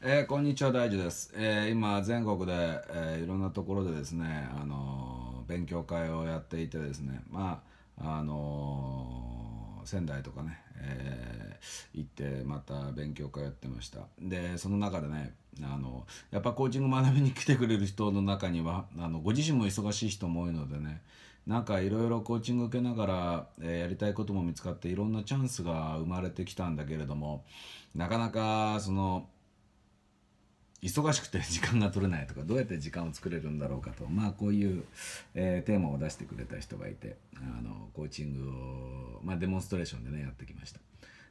えー、こんにちは大樹です、えー、今全国で、えー、いろんなところでですね、あの勉強会をやっていてですねまああの仙台とかね、え行ってまた勉強会やってましたでその中でねあのやっぱコーチング学びに来てくれる人の中にはあのご自身も忙しい人も多いのでねなんかいろいろコーチング受けながら、えー、やりたいことも見つかっていろんなチャンスが生まれてきたんだけれどもなかなかその忙しくて時間が取れないとかどうやって時間を作れるんだろうかとまあこういう、えー、テーマを出してくれた人がいてあのコーチングを、まあ、デモンストレーションでねやってきました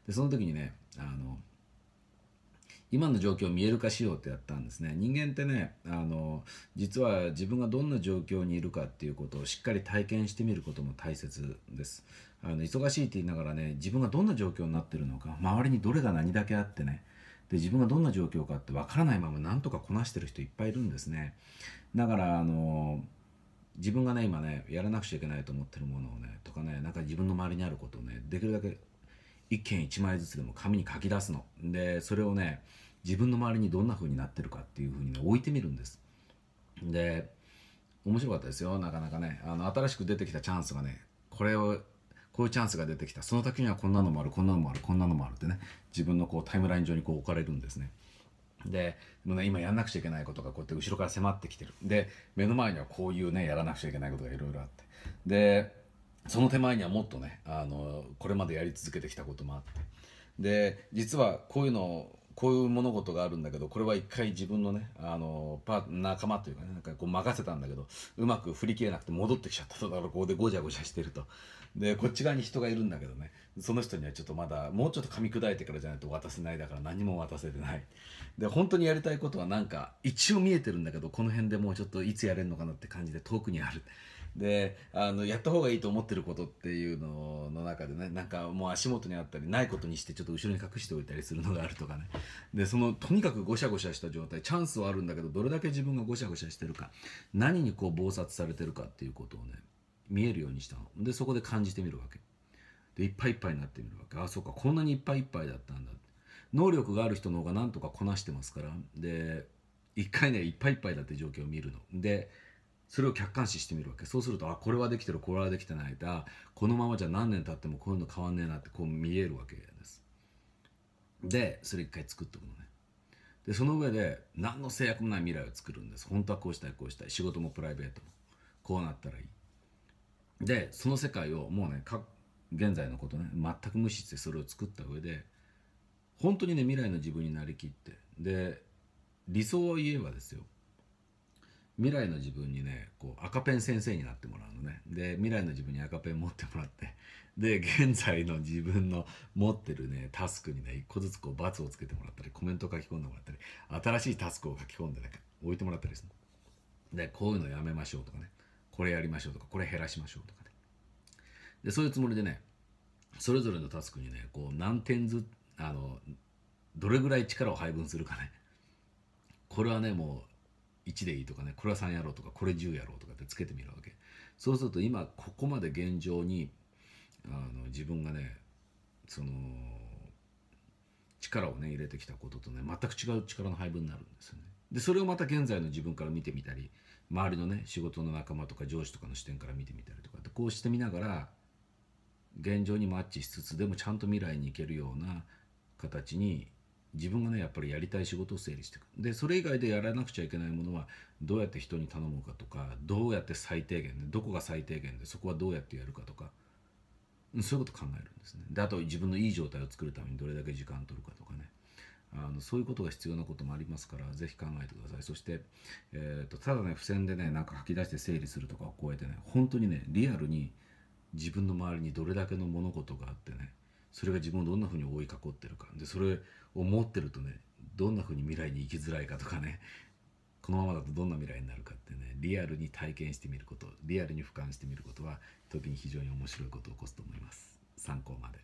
でその時にねあの今の状況を見える化しようってやったんですね人間ってねあの実は自分がどんな状況にいるかっていうことをしっかり体験してみることも大切ですあの忙しいって言いながらね自分がどんな状況になってるのか周りにどれが何だけあってねで自分がどんな状況かって分からないままなんとかこなしてる人いっぱいいるんですねだからあの自分がね今ねやらなくちゃいけないと思ってるものをねとかねなんか自分の周りにあることをねできるだけ1件1枚ずつでも紙に書き出すのでそれをね自分の周りにどんな風になってるかっていう風にね置いてみるんですで面白かったですよなかなかねあの新しく出てきたチャンスがねこれをこういうチャンスが出てきたその時にはこんなのもあるこんなのもあるこんなのもあるってね自分のこうタイムライン上にこう置かれるんですね。で、ね、今やんなくちゃいけないことがこうやって後ろから迫ってきてるで目の前にはこういうねやらなくちゃいけないことがいろいろあってでその手前にはもっとねあのこれまでやり続けてきたこともあってで実はこういうのこういう物事があるんだけど、これは一回自分のね、あの、パ仲間というかね、なんかこう任せたんだけど、うまく振り切れなくて戻ってきちゃったと。だからここでごちゃごちゃしてると。で、こっち側に人がいるんだけどね、その人にはちょっとまだもうちょっと噛み砕いてからじゃないと渡せないだから何も渡せてないで本当にやりたいことはなんか一応見えてるんだけどこの辺でもうちょっといつやれるのかなって感じで遠くにあるであのやった方がいいと思ってることっていうのの中でねなんかもう足元にあったりないことにしてちょっと後ろに隠しておいたりするのがあるとかねでそのとにかくごしゃごしゃした状態チャンスはあるんだけどどれだけ自分がごしゃごしゃしてるか何にこう謀殺されてるかっていうことをね見えるようにしたのでそこで感じてみるわけ。でいっぱいいっぱいになってみるわけああそうかこんなにいっぱいいっぱいだったんだ能力がある人の方がなんとかこなしてますからで一回ねいっぱいいっぱいだって状況を見るのでそれを客観視してみるわけそうするとあこれはできてるこれはできてないだこのままじゃ何年経ってもこういうの変わんねえなってこう見えるわけですでそれ一回作っとくのねでその上で何の制約もない未来を作るんです本当はこうしたいこうしたい仕事もプライベートもこうなったらいいでその世界をもうね現在のことね全く無視してそれを作った上で本当にね未来の自分になりきってで理想を言えばですよ未来の自分にねこう赤ペン先生になってもらうのねで未来の自分に赤ペン持ってもらってで現在の自分の持ってるねタスクにね一個ずつこう罰をつけてもらったりコメント書き込んでもらったり新しいタスクを書き込んでね置いてもらったりするでこういうのやめましょうとかねこれやりましょうとかこれ減らしましょうとかでそういうつもりでねそれぞれのタスクにねこう何点ずあのどれぐらい力を配分するかねこれはねもう1でいいとかねこれは3やろうとかこれ10やろうとかってつけてみるわけそうすると今ここまで現状にあの自分がねその力をね入れてきたこととね全く違う力の配分になるんですよね。でそれをまた現在の自分から見てみたり周りのね仕事の仲間とか上司とかの視点から見てみたりとかってこうしてみながら現状にマッチしつつでもちゃんと未来に行けるような形に自分がねやっぱりやりたい仕事を整理していくでそれ以外でやらなくちゃいけないものはどうやって人に頼むかとかどうやって最低限でどこが最低限でそこはどうやってやるかとかそういうこと考えるんですねであと自分のいい状態を作るためにどれだけ時間取るかとかねあのそういうことが必要なこともありますから是非考えてくださいそして、えーと、ただね付箋でねなんか吐き出して整理するとかを超えてね本当にねリアルに自分の周りにどれだけの物事があってねそれが自分をどんなふうに覆い囲ってるかでそれを持ってるとねどんなふうに未来に生きづらいかとかねこのままだとどんな未来になるかってねリアルに体験してみることリアルに俯瞰してみることは時に非常に面白いことを起こすと思います参考まで。